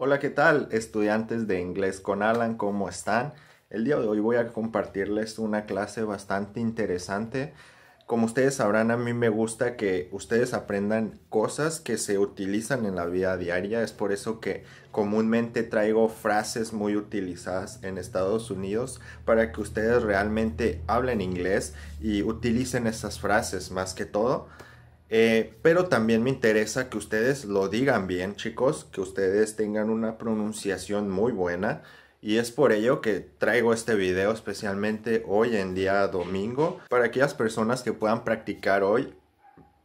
Hola, ¿qué tal? Estudiantes de inglés con Alan, ¿cómo están? El día de hoy voy a compartirles una clase bastante interesante. Como ustedes sabrán, a mí me gusta que ustedes aprendan cosas que se utilizan en la vida diaria. Es por eso que comúnmente traigo frases muy utilizadas en Estados Unidos para que ustedes realmente hablen inglés y utilicen esas frases más que todo. Eh, pero también me interesa que ustedes lo digan bien, chicos, que ustedes tengan una pronunciación muy buena. Y es por ello que traigo este video especialmente hoy en día domingo, para aquellas personas que puedan practicar hoy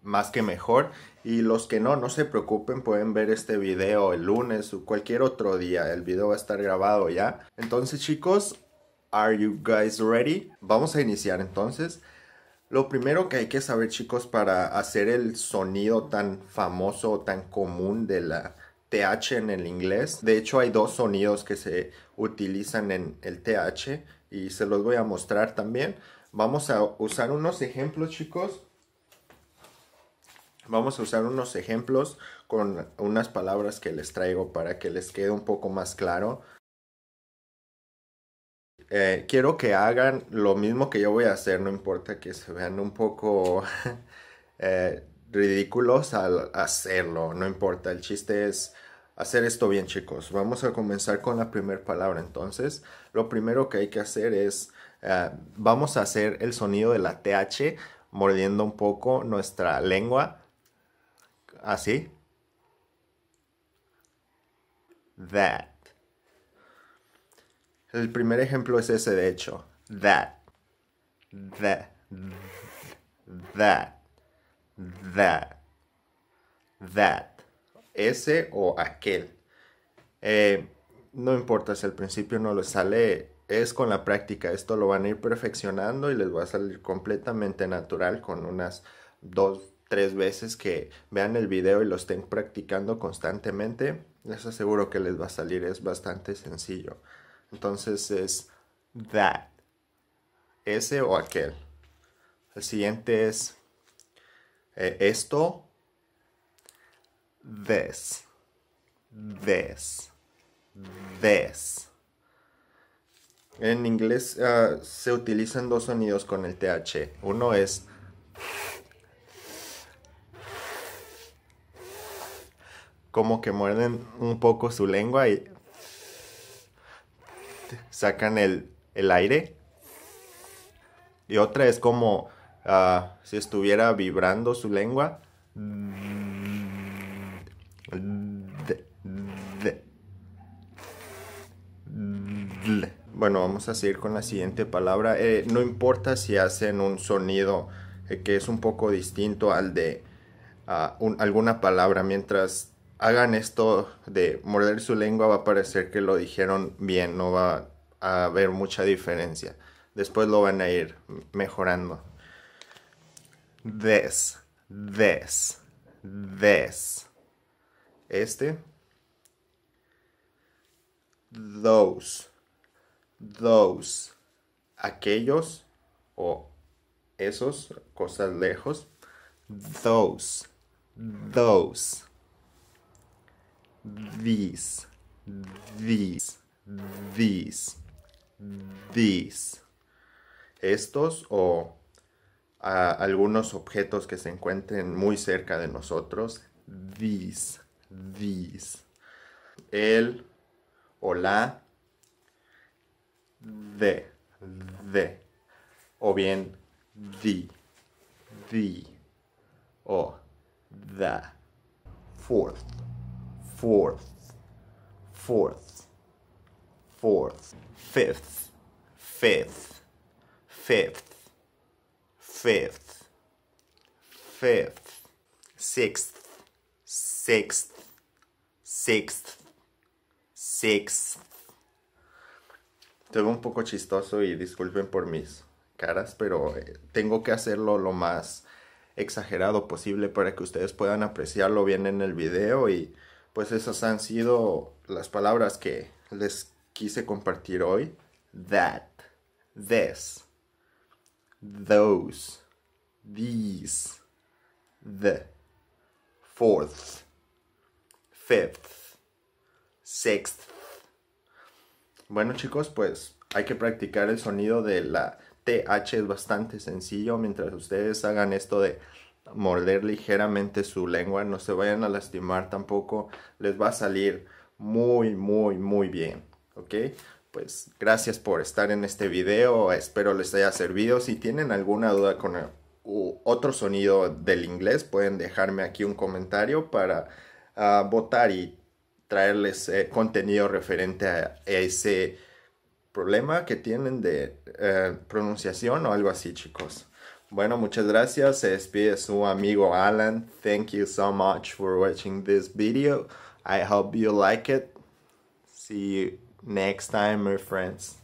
más que mejor. Y los que no, no se preocupen, pueden ver este video el lunes o cualquier otro día. El video va a estar grabado ya. Entonces chicos, ¿are you guys ready? Vamos a iniciar entonces. Lo primero que hay que saber, chicos, para hacer el sonido tan famoso o tan común de la TH en el inglés. De hecho, hay dos sonidos que se utilizan en el TH y se los voy a mostrar también. Vamos a usar unos ejemplos, chicos. Vamos a usar unos ejemplos con unas palabras que les traigo para que les quede un poco más claro. Eh, quiero que hagan lo mismo que yo voy a hacer, no importa que se vean un poco eh, ridículos al hacerlo, no importa, el chiste es hacer esto bien chicos. Vamos a comenzar con la primera palabra, entonces lo primero que hay que hacer es, eh, vamos a hacer el sonido de la TH mordiendo un poco nuestra lengua, así. That. El primer ejemplo es ese, de hecho. That. That. That. That. That. Ese o aquel. Eh, no importa si al principio no lo sale, es con la práctica. Esto lo van a ir perfeccionando y les va a salir completamente natural con unas dos, tres veces que vean el video y lo estén practicando constantemente. Les aseguro que les va a salir, es bastante sencillo. Entonces es that. Ese o aquel. El siguiente es eh, esto. This. This. This. En inglés ah, se utilizan dos sonidos con el TH. Uno es como que muerden un poco su lengua y este, sacan el, aire. Y otra es como ah, si estuviera vibrando su lengua. Bueno, vamos a seguir con la siguiente palabra. Eh, no importa si hacen un sonido eh, que es un poco distinto al de ah, alguna palabra mientras hagan esto de morder su lengua, va a parecer que lo dijeron bien, no va a haber mucha diferencia. Después lo van a ir mejorando. This, this, this. Este. Those, those. Aquellos o esos, cosas lejos. Those, those these, these, these, these. Estos o algunos objetos que se encuentren muy cerca de nosotros. These, these. El o la. de the. O bien the, the. O the. Fourth fourth, fourth, fourth, fifth, fifth, fifth, fifth, fifth, sixth, sixth, sixth, sixth. Tengo un poco chistoso y disculpen por mis caras, pero eh, tengo que hacerlo lo más exagerado posible para que ustedes puedan apreciarlo bien en el video y pues esas han sido las palabras que les quise compartir hoy. That, this, those, these, the, fourth, fifth, sixth. Bueno chicos, pues hay que practicar el sonido de la TH, es bastante sencillo mientras ustedes hagan esto de morder ligeramente su lengua, no se vayan a lastimar tampoco, les va a salir muy, muy, muy bien, ¿ok? Pues gracias por estar en este video, espero les haya servido. Si tienen alguna duda con otro sonido del inglés, pueden dejarme aquí un comentario para ah, votar y traerles eh, contenido referente a ese problema que tienen de eh, pronunciación o algo así, chicos. Bueno, muchas gracias. Se despide su amigo Alan. Thank you so much for watching this video. I hope you like it. See you next time, my friends.